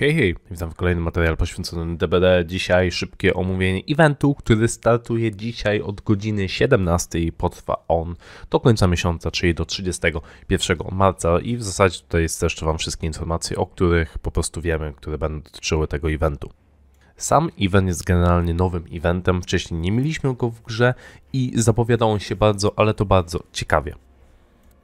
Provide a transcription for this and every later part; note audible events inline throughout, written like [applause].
Hej, hej, witam w kolejnym materiale poświęconym DBD. Dzisiaj szybkie omówienie eventu, który startuje dzisiaj od godziny 17 i potrwa on do końca miesiąca, czyli do 31 marca. I w zasadzie tutaj streszczę Wam wszystkie informacje, o których po prostu wiemy, które będą dotyczyły tego eventu. Sam event jest generalnie nowym eventem, wcześniej nie mieliśmy go w grze i zapowiadał on się bardzo, ale to bardzo ciekawie.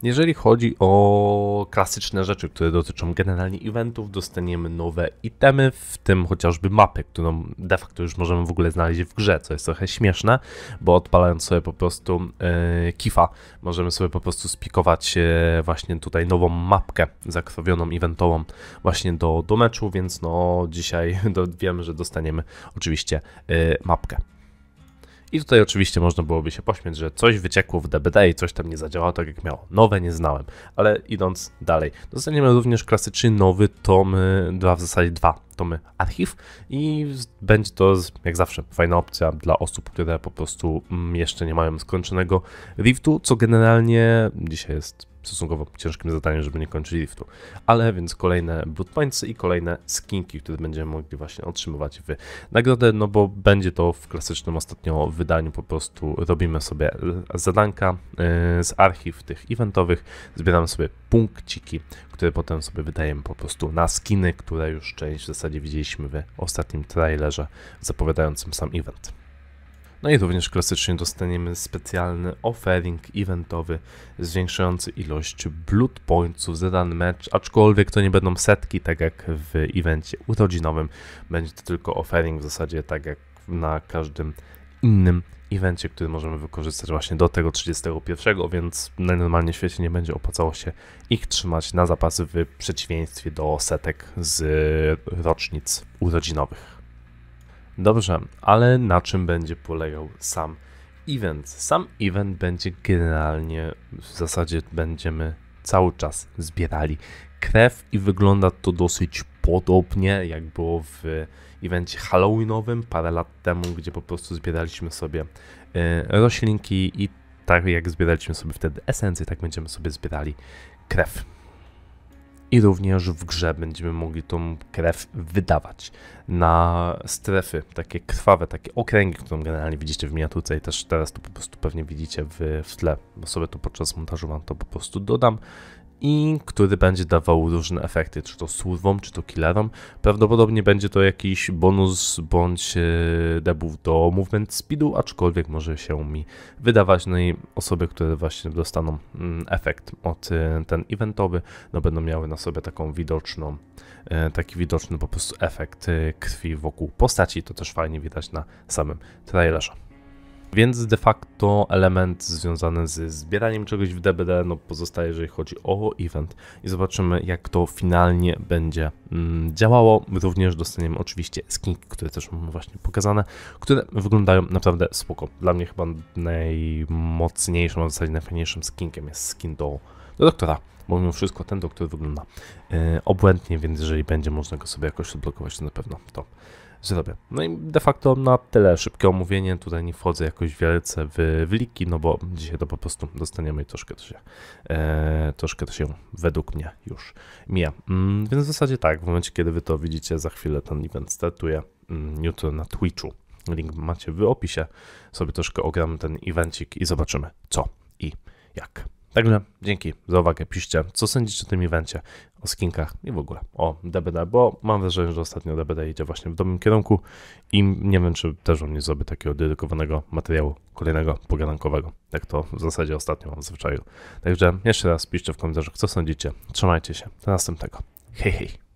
Jeżeli chodzi o klasyczne rzeczy, które dotyczą generalnie eventów, dostaniemy nowe itemy, w tym chociażby mapę, którą de facto już możemy w ogóle znaleźć w grze, co jest trochę śmieszne, bo odpalając sobie po prostu e, kifa, możemy sobie po prostu spikować e, właśnie tutaj nową mapkę zakrwawioną eventową właśnie do, do meczu, więc no dzisiaj [laughs] do, wiemy, że dostaniemy oczywiście e, mapkę. I tutaj oczywiście można byłoby się pośmiać, że coś wyciekło w DBD i coś tam nie zadziałało tak jak miało. Nowe nie znałem, ale idąc dalej, dostaniemy również klasyczny nowy tom 2, e, w zasadzie 2 tomy archiw i będzie to jak zawsze fajna opcja dla osób, które po prostu mm, jeszcze nie mają skończonego Riftu, co generalnie dzisiaj jest stosunkowo ciężkim zadaniem, żeby nie kończyć Riftu. Ale więc kolejne Blood i kolejne skinki, które będziemy mogli właśnie otrzymywać w nagrodę, no bo będzie to w klasycznym ostatnio wydaniu, po prostu robimy sobie e, zadanka e, z archiw tych eventowych, zbieramy sobie punkciki, które potem sobie wydajemy po prostu na skiny, które już część w zasadzie zasadzie widzieliśmy w ostatnim trailerze zapowiadającym sam event. No i również klasycznie dostaniemy specjalny offering eventowy zwiększający ilość blood pointsów za dany mecz, aczkolwiek to nie będą setki, tak jak w evencie urodzinowym. Będzie to tylko offering w zasadzie tak jak na każdym innym evencie, który możemy wykorzystać właśnie do tego 31, więc najnormalniej w świecie nie będzie opłacało się ich trzymać na zapasy w przeciwieństwie do setek z rocznic urodzinowych. Dobrze, ale na czym będzie polegał sam event? Sam event będzie generalnie, w zasadzie będziemy cały czas zbierali krew i wygląda to dosyć podobnie jak było w evencie Halloweenowym parę lat temu, gdzie po prostu zbieraliśmy sobie e, roślinki i tak jak zbieraliśmy sobie wtedy esencję, tak będziemy sobie zbierali krew. I również w grze będziemy mogli tą krew wydawać na strefy, takie krwawe, takie okręgi, które generalnie widzicie w miniaturce i też teraz to po prostu pewnie widzicie w, w tle, bo sobie to podczas montażu wam to po prostu dodam i który będzie dawał różne efekty, czy to surwom, czy to killerom. Prawdopodobnie będzie to jakiś bonus bądź e, debuff do movement speedu, aczkolwiek może się mi wydawać. No i osoby, które właśnie dostaną mm, efekt od e, ten eventowy, no będą miały na sobie taką widoczną, e, taki widoczny po prostu efekt krwi wokół postaci. To też fajnie widać na samym trailerze. Więc de facto element związany z zbieraniem czegoś w DBD no, pozostaje, jeżeli chodzi o event. I zobaczymy, jak to finalnie będzie mm, działało. Również dostaniemy oczywiście skinki, które też mam właśnie pokazane, które wyglądają naprawdę spoko. Dla mnie chyba najmocniejszym, a w zasadzie najfajniejszym skinkiem jest skin do do doktora, bo mimo wszystko ten doktor wygląda e, obłędnie, więc jeżeli będzie można go sobie jakoś odblokować, to na pewno to zrobię. No i de facto na tyle szybkie omówienie, tutaj nie wchodzę jakoś wielce w wliki, no bo dzisiaj to po prostu dostaniemy i troszkę to się, e, troszkę to się według mnie już mija. Mm, więc w zasadzie tak, w momencie kiedy wy to widzicie, za chwilę ten event startuje mm, jutro na Twitchu. Link macie w opisie, sobie troszkę ogramy ten evencik i zobaczymy co i jak. Także dzięki za uwagę, piszcie, co sądzicie o tym evencie, o skinkach i w ogóle o DBD, bo mam wrażenie, że ostatnio DBD idzie właśnie w dobrym kierunku i nie wiem, czy też on nie zrobi takiego dedykowanego materiału kolejnego pogadankowego, jak to w zasadzie ostatnio mam w zwyczaju. Także jeszcze raz piszcie w komentarzu, co sądzicie, trzymajcie się, do następnego, hej hej!